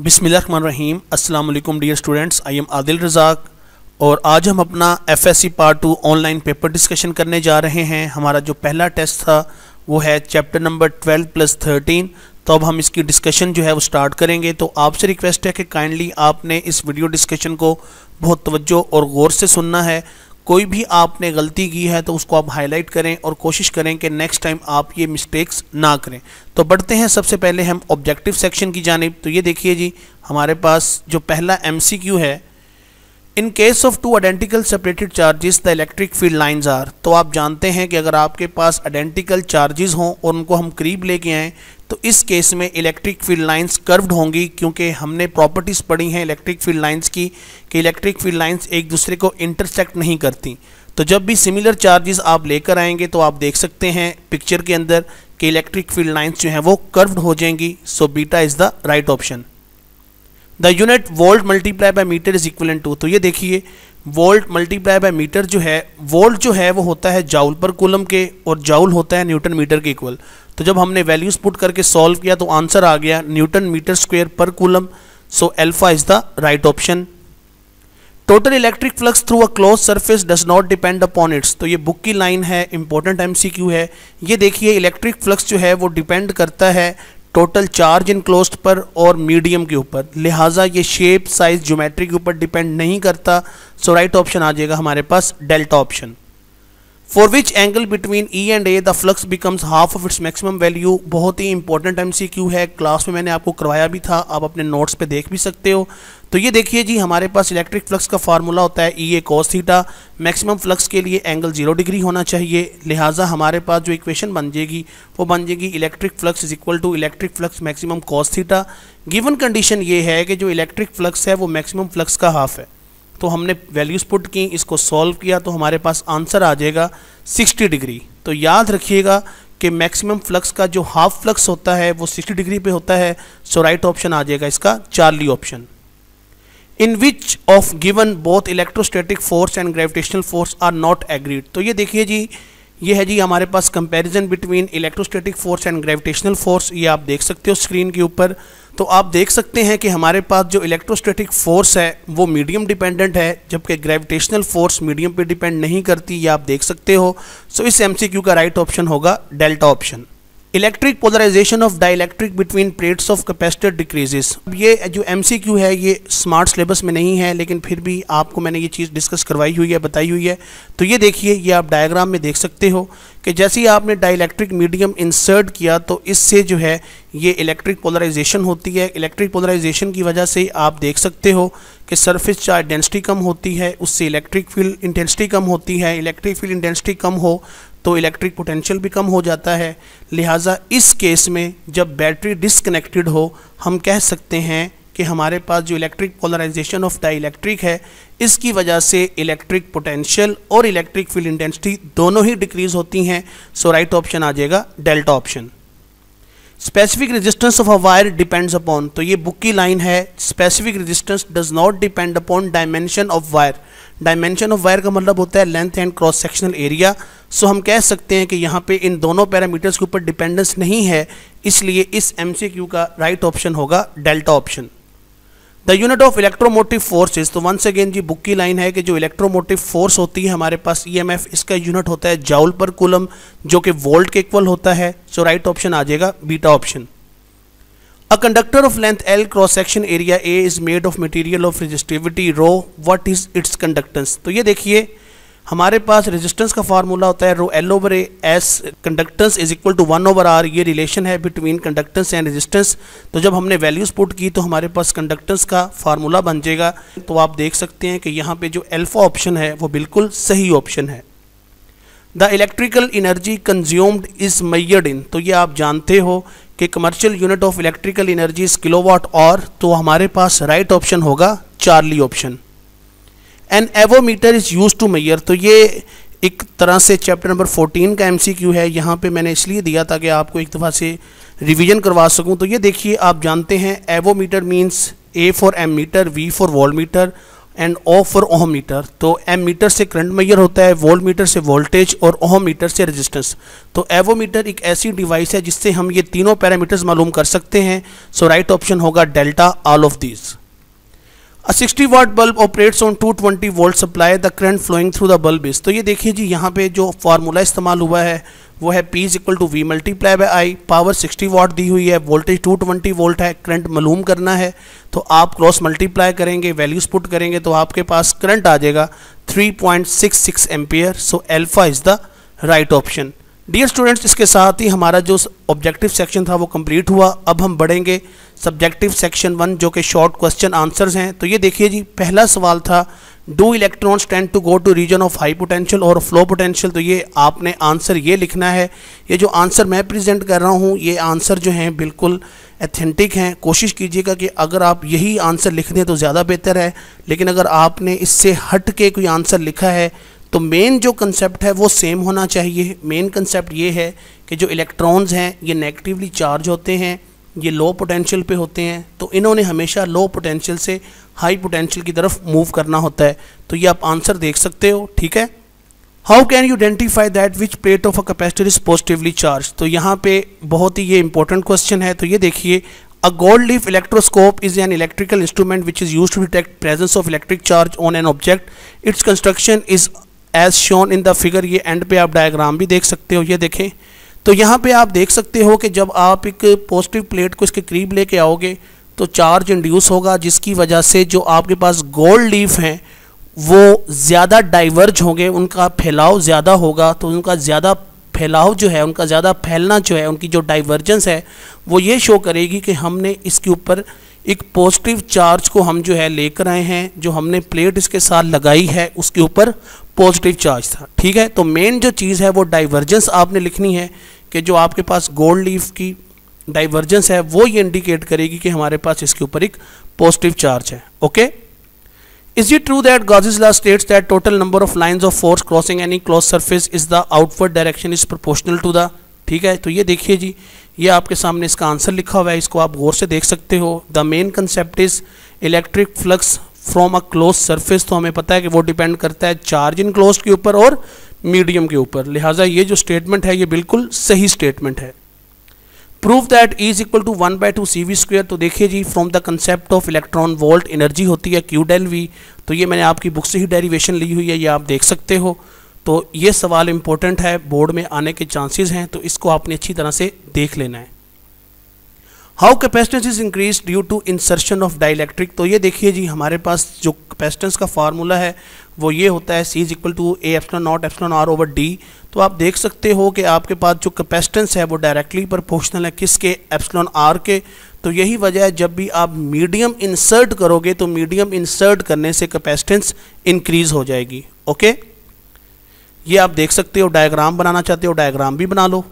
बिसमीम अल्लाम dear students I am Adil Razzaq और आज हम अपना F S C part two online paper discussion करने जा रहे हैं हमारा जो पहला टेस्ट था वो है chapter number twelve plus thirteen तो अब हम इसकी डिस्कशन जो है वो स्टार्ट करेंगे तो आपसे रिक्वेस्ट है कि काइंडली आपने इस वीडियो डिस्कशन को बहुत तवज्जो और गौर से सुनना है कोई भी आपने गलती की है तो उसको आप हाईलाइट करें और कोशिश करें कि नेक्स्ट टाइम आप ये मिस्टेक्स ना करें तो बढ़ते हैं सबसे पहले हम ऑब्जेक्टिव सेक्शन की जानब तो ये देखिए जी हमारे पास जो पहला एम है in case of two identical separated charges the electric field lines are तो आप जानते हैं कि अगर आपके पास आइडेंटिकल चार्जेस हों और उनको हम करीब लेके आएँ तो इस केस में इलेक्ट्रिक फील्ड लाइंस कर्व्ड होंगी क्योंकि हमने प्रॉपर्टीज़ पढ़ी हैं इलेक्ट्रिक फील्ड लाइंस की कि इलेक्ट्रिक फील्ड लाइंस एक दूसरे को इंटरसेक्ट नहीं करती तो जब भी सिमिलर चार्जेस आप लेकर आएंगे तो आप देख सकते हैं पिक्चर के अंदर कि इलेक्ट्रिक फील्ड लाइन्स जो हैं वो कर्व्ड हो जाएंगी so beta is the right option the unit volt multiply by meter is equal to तो ये देखिए वोल्ट मल्टीप्लाई बाय मीटर जो है वोल्ट जो है वो होता है जाउल पर कूलम के और जाउल होता है न्यूटन मीटर के इक्वल तो जब हमने वैल्यूज पुट करके सॉल्व किया तो आंसर आ गया newton meter square per coulomb so alpha is the right option total electric flux through a close surface does not depend upon its तो ये बुक की लाइन है इंपॉर्टेंट एम है ये देखिए इलेक्ट्रिक फ्लक्स जो है वो डिपेंड करता है टोटल चार्ज इनक्लोज पर और मीडियम के ऊपर लिहाजा ये शेप साइज़ ज्योमेट्री के ऊपर डिपेंड नहीं करता सो राइट ऑप्शन आ जाएगा हमारे पास delta option for which angle between E and A the flux becomes half of its maximum value बहुत ही इंपॉर्टेंट एम है क्लास में मैंने आपको करवाया भी था आप अपने नोट्स पे देख भी सकते हो तो ये देखिए जी हमारे पास इलेक्ट्रिक फ्लक्स का फार्मूला होता है E A cos theta maximum flux के लिए एंगल जीरो डिग्री होना चाहिए लिहाजा हमारे पास जो इक्वेशन बन जाएगी वो बन जाएगी electric flux is equal to electric flux maximum cos theta given condition ये है कि जो इलेक्ट्रिक फ्लक्स है वो मैक्सिमम फ्लक्स का हाफ है तो हमने वैल्यूज़ पुट की इसको सॉल्व किया तो हमारे पास आंसर आ जाएगा 60 डिग्री तो याद रखिएगा कि मैक्सिमम फ्लक्स का जो हाफ फ्लक्स होता है वो 60 डिग्री पे होता है सो राइट ऑप्शन आ जाएगा इसका Charlie option in which of given both electrostatic force and gravitational force are not agreed तो ये देखिए जी ये है जी हमारे पास comparison between electrostatic force and gravitational force ये आप देख सकते हो स्क्रीन के ऊपर तो आप देख सकते हैं कि हमारे पास जो इलेक्ट्रोस्टैटिक फोर्स है वो मीडियम डिपेंडेंट है जबकि ग्रेविटेशनल फोर्स मीडियम पे डिपेंड नहीं करती ये आप देख सकते हो सो इस एमसीक्यू का राइट ऑप्शन होगा delta option electric polarization of dielectric between plates of capacitor decreases ये जो एम है ये स्मार्ट सिलेबस में नहीं है लेकिन फिर भी आपको मैंने ये चीज़ डिस्कस करवाई हुई है बताई हुई है तो ये देखिए ये आप डायग्राम में देख सकते हो कि जैसे ही आपने डाइलेक्ट्रिक मीडियम इंसर्ट किया तो इससे जो है ये इलेक्ट्रिक पोलराइजेशन होती है इलेक्ट्रिक पोलराइजेशन की वजह से आप देख सकते हो कि सरफेस चार्ज डेंसिटी कम होती है उससे इलेक्ट्रिक फील्ड इंटेंसिटी कम होती है इलेक्ट्रिक फील्ड इंटेंसिटी कम हो तो इलेक्ट्रिक पोटेंशियल भी कम हो जाता है लिहाजा इस केस में जब बैटरी डिसकनेक्टेड हो हम कह सकते हैं कि हमारे पास जो इलेक्ट्रिक पोलराइजेशन ऑफ इलेक्ट्रिक है इसकी वजह से इलेक्ट्रिक पोटेंशियल और इलेक्ट्रिक फील्ड इंटेंसिटी दोनों ही डिक्रीज होती हैं सो राइट ऑप्शन आ जाएगा delta option specific resistance of a wire depends upon तो ये बुक की लाइन है specific resistance does not depend upon dimension of wire dimension of wire का मतलब होता है length and cross sectional area so हम कह सकते हैं कि यहाँ पे इन दोनों पैरामीटर्स के ऊपर डिपेंडेंस नहीं है इसलिए इस एम का राइट right ऑप्शन होगा delta option the unit of electromotive forces तो वंस अगेन जी बुक की लाइन है कि जो इलेक्ट्रोमोटिव फोर्स होती है हमारे पास ईएमएफ e इसका यूनिट होता है जाउल पर कुलम जो कि वोल्ट के इक्वल होता है सो राइट ऑप्शन आ जाएगा beta option A conductor of length L cross section area A is made of material of resistivity rho. What is its conductance? तो ये देखिए हमारे पास रेजिस्टेंस का फार्मूला होता है rho L over A as conductance is equal to one over R ये relation है between conductance and resistance तो जब हमने वैल्यूज पुट की तो हमारे पास कंडक्टेंस का फार्मूला बन जाएगा तो आप देख सकते हैं कि यहाँ पे जो एल्फा ऑप्शन है वो बिल्कुल सही ऑप्शन है the electrical energy consumed is measured in तो ये आप जानते हो कि commercial unit of electrical energy is kilowatt और तो हमारे पास राइट ऑप्शन होगा Charlie option an avometer is use to measure तो ये एक तरह से चैप्टर नंबर 14 का एमसीक्यू है यहाँ पे मैंने इसलिए दिया था कि आपको एक दफ़ा से रिवीजन करवा सकूँ तो ये देखिए आप जानते हैं avometer means A for ammeter V for voltmeter and O for ohmmeter तो एम मीटर से करंट मैयर होता है वोल्ट मीटर से वोल्टेज और ओह मीटर से रेजिस्टेंस तो एवोमीटर एक ऐसी डिवाइस है जिससे हम ये तीनों पैरामीटर्स मालूम कर सकते हैं सो राइट ऑप्शन होगा delta all of these a 60 watt bulb operates on 220 twenty volt supply the current flowing through the bulb is तो ये देखिए जी यहाँ पे जो फार्मूला इस्तेमाल हुआ है वो है P is equal to V multiply by I power 60 watt दी हुई है वोल्टेज 220 वोल्ट है करंट मालूम करना है तो आप क्रॉस मल्टीप्लाई करेंगे वैल्यूज पुट करेंगे तो आपके पास करंट आ जाएगा 3.66 point so alpha is the right option dear students इसके साथ ही हमारा जो ऑब्जेक्टिव सेक्शन था वो कम्प्लीट हुआ अब हम बढ़ेंगे सब्जेक्टिव सेक्शन वन जो कि शॉर्ट क्वेश्चन आंसर्स हैं तो ये देखिए जी पहला सवाल था do electrons tend to go to region of high potential और फ्लो पोटेंशियल तो ये आपने आंसर ये लिखना है ये जो आंसर मैं प्रेजेंट कर रहा हूँ ये आंसर जो हैं बिल्कुल एथेंटिक हैं कोशिश कीजिएगा कि अगर आप यही आंसर लिख दें तो ज़्यादा बेहतर है लेकिन अगर आपने इससे हट के कोई आंसर लिखा है तो मेन जो कंसेप्ट है वो सेम होना चाहिए मेन कंसेप्ट ये है कि जो इलेक्ट्रॉन्स हैं ये नेगेटिवली चार्ज होते हैं ये लो पोटेंशियल पे होते हैं तो इन्होंने हमेशा लो पोटेंशियल से हाई पोटेंशियल की तरफ मूव करना होता है तो ये आप आंसर देख सकते हो ठीक है how can you identify that which plate of a capacitor is positively charge तो यहाँ पे बहुत ही ये इंपॉर्टेंट क्वेश्चन है तो ये देखिए a gold leaf electroscope is an electrical instrument which is use to detect presence of electric charge on an object its construction is as shown in the figure ये एंड पे आप diagram भी देख सकते हो ये देखें तो यहाँ पे आप देख सकते हो कि जब आप एक पॉजिटिव प्लेट को इसके करीब लेके आओगे तो चार्ज इंड्यूस होगा जिसकी वजह से जो आपके पास गोल्ड लीफ हैं वो ज़्यादा डाइवर्ज होंगे उनका फैलाव ज़्यादा होगा तो उनका ज़्यादा फैलाव जो है उनका ज़्यादा फैलना जो है उनकी जो डाइवर्जेंस है वो ये शो करेगी कि हमने इसके ऊपर एक पॉजिटिव चार्ज को हम जो है लेकर आए हैं जो हमने प्लेट इसके साथ लगाई है उसके ऊपर पॉजिटिव चार्ज था ठीक है तो मेन जो चीज़ है वो डाइवर्जेंस आपने लिखनी है कि जो आपके पास गोल्ड लीफ की डाइवर्जेंस है वो ये इंडिकेट करेगी कि हमारे पास इसके ऊपर एक पॉजिटिव चार्ज है okay is it true that Gauss's states that total number of lines of force crossing any close surface is the outward direction is proportional to the ठीक है तो ये देखिए जी ये आपके सामने इसका आंसर लिखा हुआ है इसको आप गौर से देख सकते हो the main concept is electric flux from a close surface तो हमें पता है कि वो डिपेंड करता है चार्ज इन क्लोज के ऊपर और मीडियम के ऊपर लिहाजा ये जो स्टेटमेंट है ये बिल्कुल सही स्टेटमेंट है prove that is equal to one by two C V square तो देखिए जी from the concept of electron volt energy होती है क्यू डेल वी तो ये मैंने आपकी बुक से ही डेरिवेशन ली हुई है ये आप देख सकते हो तो ये सवाल इंपॉर्टेंट है बोर्ड में आने के चांसेस हैं तो इसको आपने अच्छी तरह से देख लेना है how capacitance is increase due to insertion of dielectric तो ये देखिए जी हमारे पास जो कैपेसिटेंस का फार्मूला है वो ये होता है C is equal to A naught epsilon R over D तो आप देख सकते हो कि आपके पास जो कैपेसिटेंस है वो डायरेक्टली प्रोपोर्शनल है किसके एप्सलॉन आर के तो यही वजह है जब भी आप मीडियम इंसर्ट करोगे तो मीडियम इंसर्ट करने से कैपेसिटेंस इंक्रीज हो जाएगी ओके ये आप देख सकते हो डायग्राम बनाना चाहते हो डायग्राम भी बना लो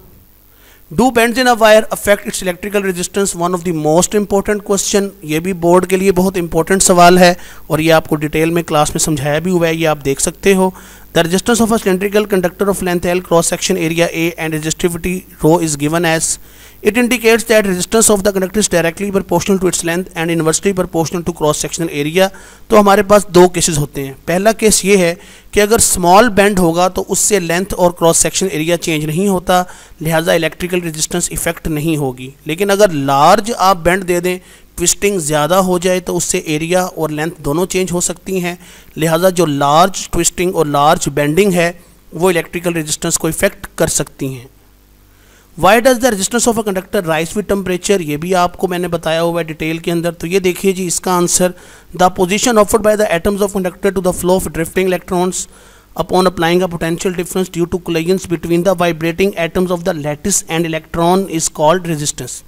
do bends in a wire affect its electrical resistance one of the most important question ये भी बोर्ड के लिए बहुत इंपॉर्टेंट सवाल है और ये आपको डिटेल में क्लास में समझाया भी हुआ है ये आप देख सकते हो The resistance of a cylindrical conductor of length L cross section area A and resistivity rho is given as it indicates that resistance of the conductor is directly proportional to its length and inversely proportional to cross sectional area तो हमारे पास दो cases होते हैं पहला case ये है कि अगर स्मॉल बेंड होगा तो उससे लेंथ और क्रॉस सेक्शन एरिया चेंज नहीं होता लिहाजा इलेक्ट्रिकल रेजिस्टेंस इफेक्ट नहीं होगी लेकिन अगर लार्ज आप बेंड दे दें ट्विस्टिंग ज़्यादा हो जाए तो उससे एरिया और लेंथ दोनों चेंज हो सकती हैं लिहाजा जो लार्ज ट्विस्टिंग और लार्ज बेंडिंग है वो इलेक्ट्रिकल रेजिस्टेंस को इफेक्ट कर सकती हैं why does the resistance of a conductor rise with temperature ये भी आपको मैंने बताया हुआ है डिटेल के अंदर तो ये देखिए जी इसका answer the position offered by the atoms of conductor to the flow of drifting electrons upon applying a potential difference due to collisions between the vibrating atoms of the lattice and electron is called resistance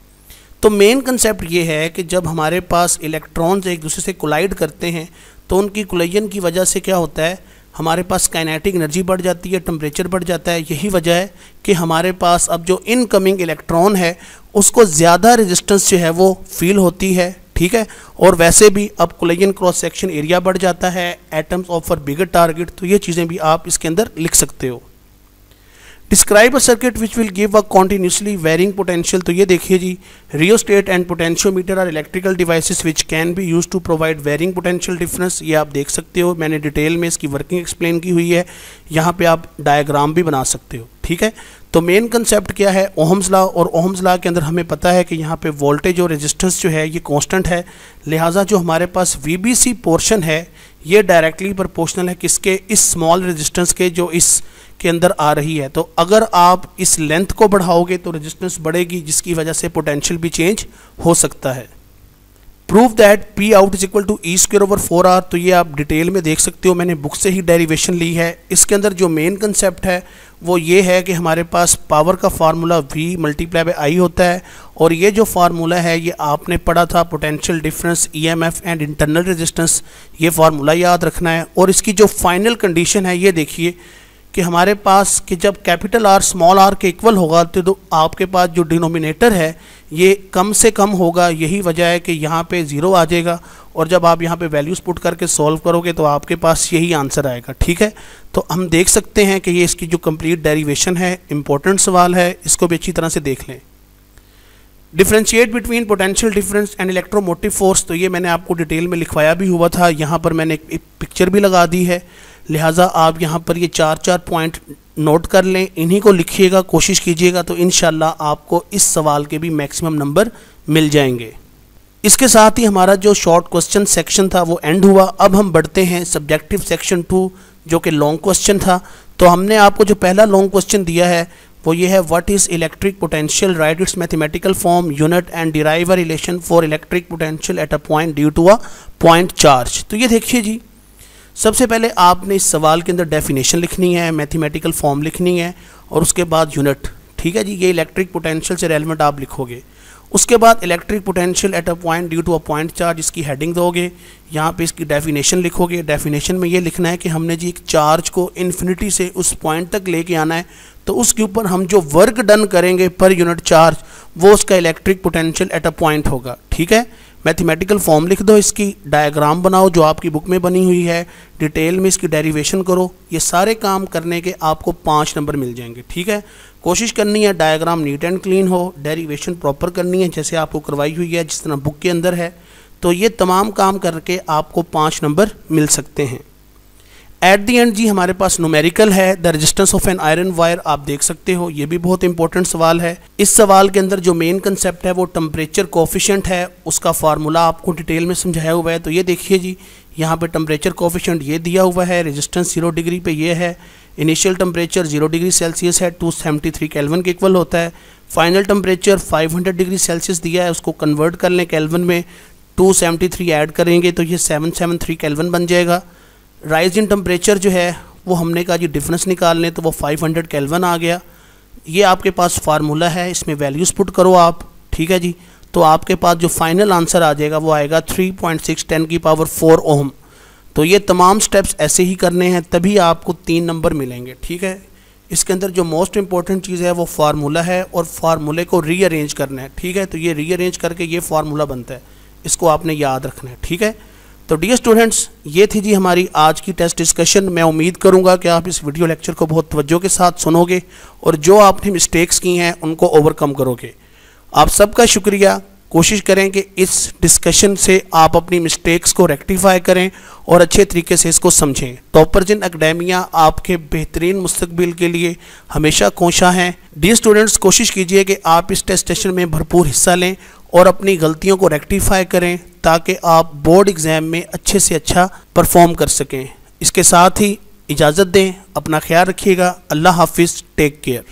तो main concept ये है कि जब हमारे पास electrons एक दूसरे से collide करते हैं तो उनकी कोलाइजन की वजह से क्या होता है हमारे पास काइनेटिक एनर्जी बढ़ जाती है टम्परेचर बढ़ जाता है यही वजह है कि हमारे पास अब जो इनकमिंग इलेक्ट्रॉन है उसको ज़्यादा रेजिस्टेंस जो है वो फील होती है ठीक है और वैसे भी अब कोलाइजन क्रॉस सेक्शन एरिया बढ़ जाता है atoms of for bigger target तो ये चीज़ें भी आप इसके अंदर लिख सकते हो describe a circuit which will give a continuously varying potential तो ये देखिए जी state and potentiometer are electrical devices which can be use to provide varying potential difference ये आप देख सकते हो मैंने डिटेल में इसकी वर्किंग एक्सप्लेन की हुई है यहाँ पे आप डायग्राम भी बना सकते हो ठीक है तो मेन कंसेप्ट क्या है ओहम्स ला और ओहम्स ला के अंदर हमें पता है कि यहाँ पे वोल्टेज और रेजिस्टेंस जो है ये कांस्टेंट है लिहाजा जो हमारे पास वीबीसी पोर्शन है ये डायरेक्टली प्रपोर्शनल है किसके इस स्मॉल रेजिस्टेंस के जो इस के अंदर आ रही है तो अगर आप इस लेंथ को बढ़ाओगे तो रेजिस्टेंस बढ़ेगी जिसकी वजह से पोटेंशियल भी चेंज हो सकता है prove that P out is equal to E square over four R तो ये आप डिटेल में देख सकते हो मैंने बुक से ही डेरिवेशन ली है इसके अंदर जो मेन कंसेप्ट है वो ये है कि हमारे पास पावर का formula V multiply by I होता है और ये जो फार्मूला है ये आपने पढ़ा था potential difference EMF and internal resistance ये फार्मूला याद रखना है और इसकी जो फाइनल कंडीशन है ये देखिए कि हमारे पास कि जब कैपिटल आर स्मॉल आर के इक्वल होगा तो, तो, आपके पास जो डिनोमिनेटर है ये कम से कम होगा यही वजह है कि यहाँ पे ज़ीरो आ जाएगा और जब आप यहाँ पे वैल्यूज़ पुट करके सॉल्व करोगे तो आपके पास यही आंसर आएगा ठीक है तो हम देख सकते हैं कि ये इसकी जो कम्प्लीट डेरीवेशन है इम्पोर्टेंट सवाल है इसको भी अच्छी तरह से देख लें differentiate between potential difference and electromotive force तो ये मैंने आपको डिटेल में लिखवाया भी हुआ था यहाँ पर मैंने एक पिक्चर भी लगा दी है लिहाजा आप यहाँ पर ये चार चार पॉइंट नोट कर लें इन्हीं को लिखिएगा कोशिश कीजिएगा तो इन आपको इस सवाल के भी मैक्सिमम नंबर मिल जाएंगे इसके साथ ही हमारा जो शॉर्ट क्वेश्चन सेक्शन था वो एंड हुआ अब हम बढ़ते हैं सब्जेक्टिव सेक्शन टू जो कि लॉन्ग क्वेश्चन था तो हमने आपको जो पहला लॉन्ग क्वेश्चन दिया है वो ये है what is electric potential right its mathematical form unit and derivation relation for electric potential at a point due to a point charge तो ये देखिए जी सबसे पहले आपने इस सवाल के अंदर डेफिनेशन लिखनी है मैथमेटिकल फॉर्म लिखनी है और उसके बाद यूनिट ठीक है जी ये इलेक्ट्रिक पोटेंशियल से रेलमेंट आप लिखोगे उसके बाद electric potential at a point due to a point charge इसकी हेडिंग दोगे यहाँ पे इसकी डेफिनेशन लिखोगे डेफिनेशन में ये लिखना है कि हमने जी एक चार्ज को इन्फिनिटी से उस पॉइंट तक लेके आना है तो उसके ऊपर हम जो वर्क डन करेंगे पर यूनिट चार्ज वो उसका electric potential at a point होगा ठीक है मैथमेटिकल फॉर्म लिख दो इसकी डायग्राम बनाओ जो आपकी बुक में बनी हुई है डिटेल में इसकी डेरिवेशन करो ये सारे काम करने के आपको पाँच नंबर मिल जाएंगे ठीक है कोशिश करनी है डायग्राम नीट एंड क्लीन हो डेरिवेशन प्रॉपर करनी है जैसे आपको करवाई हुई है जिस तरह बुक के अंदर है तो ये तमाम काम करके आपको पाँच नंबर मिल सकते हैं एट दी एंड जी हमारे पास नोमेरिकल है the resistance of an iron wire आप देख सकते हो ये भी बहुत इंपॉर्टेंट सवाल है इस सवाल के अंदर जो मेन कंसेप्ट है वो टम्परेचर कोफिशेंट है उसका फार्मूला आपको डिटेल में समझाया हुआ है तो ये देखिए जी यहाँ पे टम्परेचर कोफिशेंट ये दिया हुआ है रजिस्टेंस जीरो डिग्री पे ये है initial temperature zero degree Celsius है टू सेवेंटी थ्री कैलवन के इक्वल होता है final temperature five hundred degree Celsius दिया है उसको कन्वर्ट कर लें कैलवन में टू सेवेंटी थ्री ऐड करेंगे तो ये सेवन सेवन थ्री कैलवन बन जाएगा राइज इन टम्परेचर जो है वो हमने कहा जी डिफरेंस निकाल लें तो वो 500 हंड्रेड कैलवन आ गया ये आपके पास फार्मूला है इसमें वैल्यूज़ पुट करो आप ठीक है जी तो आपके पास जो फाइनल आंसर आ जाएगा वो आएगा 3.6 टेन की पावर 4 ओम तो ये तमाम स्टेप्स ऐसे ही करने हैं तभी आपको तीन नंबर मिलेंगे ठीक है इसके अंदर जो मोस्ट इंपॉर्टेंट चीज़ है वो फार्मूला है और फार्मूले को रीअरेंज करना है ठीक है तो ये रीअरेंज करके ये फार्मूला बनता है इसको आपने याद रखना है ठीक है तो डियर स्टूडेंट्स ये थी जी हमारी आज की टेस्ट डिस्कशन मैं उम्मीद करूंगा कि आप इस वीडियो लेक्चर को बहुत तवज्जो के साथ सुनोगे और जो आपने मिस्टेक्स की हैं उनको ओवरकम करोगे आप सबका शुक्रिया कोशिश करें कि इस डिस्कशन से आप अपनी मिस्टेक्स को रेक्टिफाई करें और अच्छे तरीके से इसको समझें तोपरजिन अकेडेमिया आपके बेहतरीन मुस्तबिल के लिए हमेशा कोशा हैं डी स्टूडेंट्स कोशिश कीजिए कि आप इस टेस्ट सेशन में भरपूर हिस्सा लें और अपनी गलतियों को रेक्टिफाई करें ताकि आप बोर्ड एग्ज़ाम में अच्छे से अच्छा परफॉर्म कर सकें इसके साथ ही इजाज़त दें अपना ख्याल रखिएगा अल्लाह हाफिज़ टेक केयर